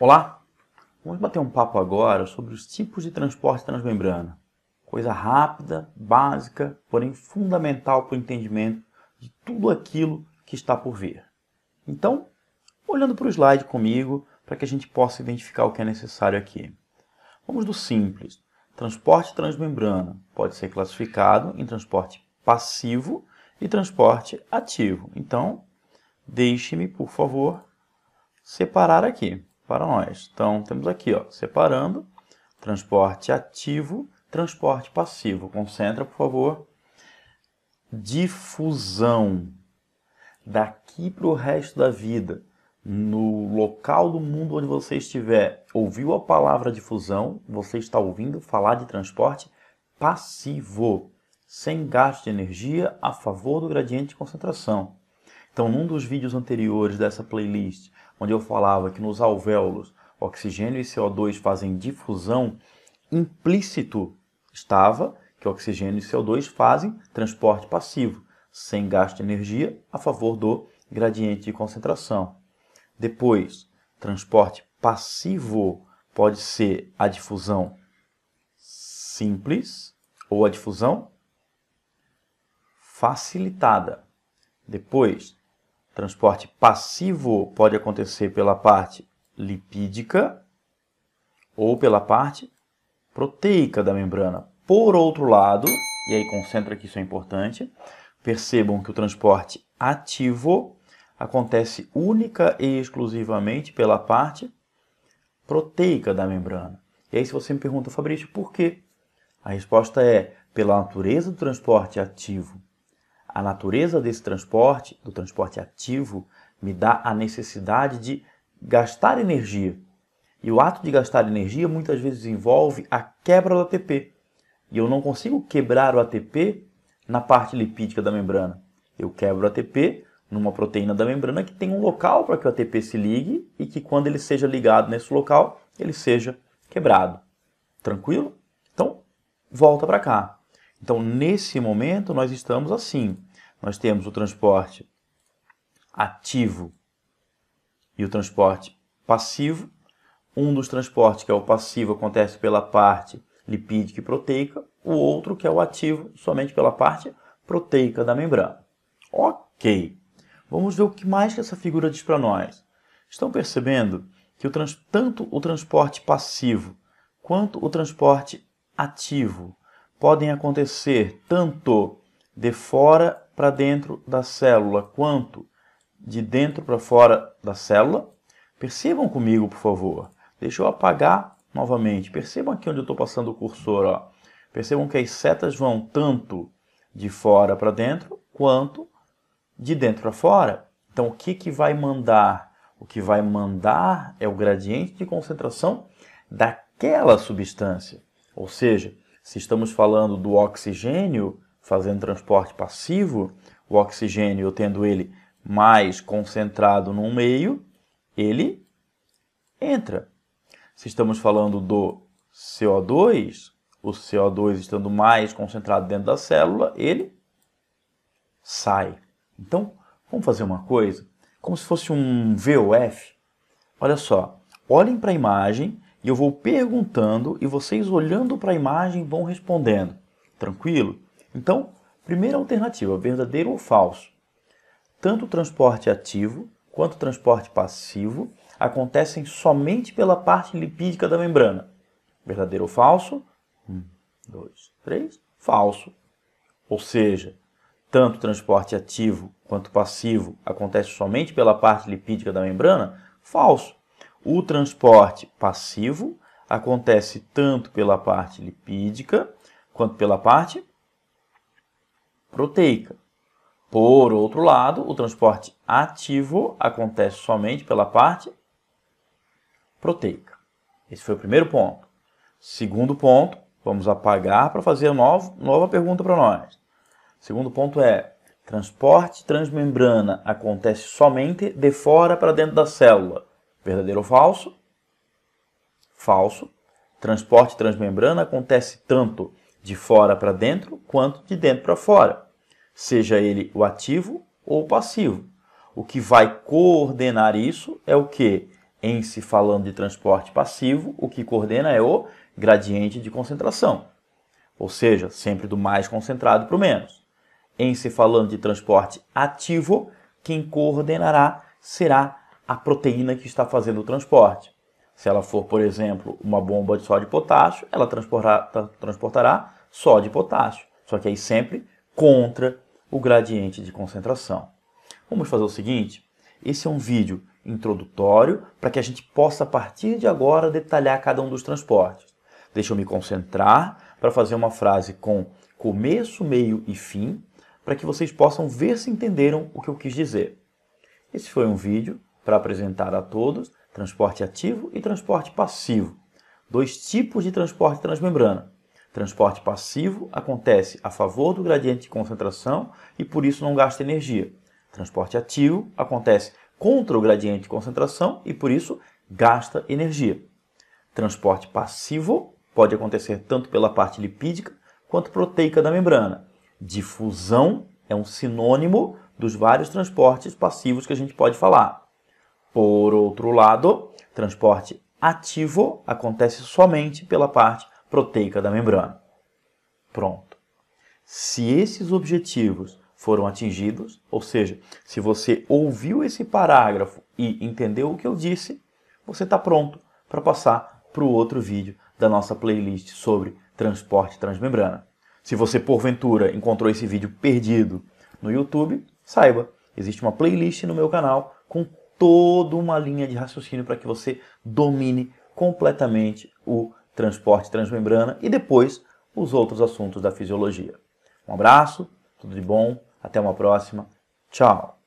Olá! Vamos bater um papo agora sobre os tipos de transporte transmembrana. Coisa rápida, básica, porém fundamental para o entendimento de tudo aquilo que está por vir. Então, olhando para o slide comigo, para que a gente possa identificar o que é necessário aqui. Vamos do simples. Transporte transmembrana pode ser classificado em transporte passivo e transporte ativo. Então, deixe-me, por favor, separar aqui para nós. Então, temos aqui, ó, separando, transporte ativo, transporte passivo. Concentra, por favor. Difusão. Daqui para o resto da vida, no local do mundo onde você estiver, ouviu a palavra difusão, você está ouvindo falar de transporte passivo, sem gasto de energia, a favor do gradiente de concentração. Então, num dos vídeos anteriores dessa playlist, onde eu falava que nos alvéolos oxigênio e CO2 fazem difusão, implícito estava que oxigênio e CO2 fazem transporte passivo, sem gasto de energia, a favor do gradiente de concentração. Depois, transporte passivo pode ser a difusão simples ou a difusão facilitada. Depois, Transporte passivo pode acontecer pela parte lipídica ou pela parte proteica da membrana. Por outro lado, e aí concentra que isso é importante, percebam que o transporte ativo acontece única e exclusivamente pela parte proteica da membrana. E aí se você me pergunta, Fabrício, por quê? A resposta é pela natureza do transporte ativo a natureza desse transporte, do transporte ativo, me dá a necessidade de gastar energia. E o ato de gastar energia muitas vezes envolve a quebra do ATP. E eu não consigo quebrar o ATP na parte lipídica da membrana. Eu quebro o ATP numa proteína da membrana que tem um local para que o ATP se ligue e que quando ele seja ligado nesse local, ele seja quebrado. Tranquilo? Então, volta para cá. Então, nesse momento, nós estamos assim. Nós temos o transporte ativo e o transporte passivo. Um dos transportes, que é o passivo, acontece pela parte lipídica e proteica, o outro, que é o ativo, somente pela parte proteica da membrana. Ok, vamos ver o que mais que essa figura diz para nós. Estão percebendo que o trans, tanto o transporte passivo quanto o transporte ativo podem acontecer tanto de fora para dentro da célula quanto de dentro para fora da célula. Percebam comigo, por favor. Deixa eu apagar novamente. Percebam aqui onde eu estou passando o cursor. Ó. Percebam que as setas vão tanto de fora para dentro quanto de dentro para fora. Então, o que, que vai mandar? O que vai mandar é o gradiente de concentração daquela substância. Ou seja, se estamos falando do oxigênio fazendo transporte passivo, o oxigênio, eu tendo ele mais concentrado num meio, ele entra. Se estamos falando do CO2, o CO2 estando mais concentrado dentro da célula, ele sai. Então, vamos fazer uma coisa, como se fosse um VOF. Olha só, olhem para a imagem e eu vou perguntando e vocês olhando para a imagem vão respondendo. Tranquilo? Então, primeira alternativa, verdadeiro ou falso. Tanto o transporte ativo quanto o transporte passivo acontecem somente pela parte lipídica da membrana. Verdadeiro ou falso? Um, dois, três. Falso. Ou seja, tanto o transporte ativo quanto passivo acontece somente pela parte lipídica da membrana? Falso. O transporte passivo acontece tanto pela parte lipídica quanto pela parte proteica. Por outro lado, o transporte ativo acontece somente pela parte proteica. Esse foi o primeiro ponto. Segundo ponto, vamos apagar para fazer nova, nova pergunta para nós. Segundo ponto é, transporte transmembrana acontece somente de fora para dentro da célula. Verdadeiro ou falso? Falso. Transporte transmembrana acontece tanto de fora para dentro quanto de dentro para fora, seja ele o ativo ou o passivo. O que vai coordenar isso é o que? Em se falando de transporte passivo, o que coordena é o gradiente de concentração, ou seja, sempre do mais concentrado para o menos. Em se falando de transporte ativo, quem coordenará será a proteína que está fazendo o transporte. Se ela for, por exemplo, uma bomba de sódio e potássio, ela transportará, transportará sódio e potássio, só que aí sempre contra o gradiente de concentração. Vamos fazer o seguinte, esse é um vídeo introdutório para que a gente possa, a partir de agora, detalhar cada um dos transportes. Deixa eu me concentrar para fazer uma frase com começo, meio e fim, para que vocês possam ver se entenderam o que eu quis dizer. Esse foi um vídeo para apresentar a todos, transporte ativo e transporte passivo. Dois tipos de transporte transmembrana. Transporte passivo acontece a favor do gradiente de concentração e por isso não gasta energia. Transporte ativo acontece contra o gradiente de concentração e por isso gasta energia. Transporte passivo pode acontecer tanto pela parte lipídica quanto proteica da membrana. Difusão é um sinônimo dos vários transportes passivos que a gente pode falar. Por outro lado, transporte ativo acontece somente pela parte proteica da membrana. Pronto. Se esses objetivos foram atingidos, ou seja, se você ouviu esse parágrafo e entendeu o que eu disse, você está pronto para passar para o outro vídeo da nossa playlist sobre transporte transmembrana. Se você, porventura, encontrou esse vídeo perdido no YouTube, saiba, existe uma playlist no meu canal com toda uma linha de raciocínio para que você domine completamente o transporte transmembrana e depois os outros assuntos da fisiologia. Um abraço, tudo de bom, até uma próxima. Tchau!